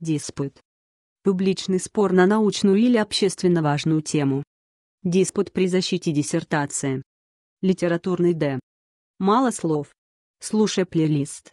Диспут. Публичный спор на научную или общественно важную тему. Диспут при защите диссертации. Литературный Д. Мало слов. Слушай плейлист.